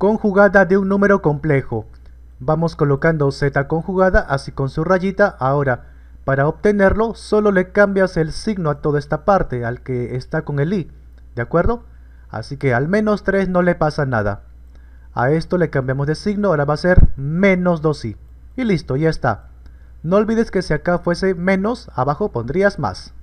conjugada de un número complejo. Vamos colocando z conjugada así con su rayita. Ahora, para obtenerlo, solo le cambias el signo a toda esta parte, al que está con el i, ¿de acuerdo? Así que al menos 3 no le pasa nada. A esto le cambiamos de signo, ahora va a ser menos 2i. Y listo, ya está. No olvides que si acá fuese menos, abajo pondrías más.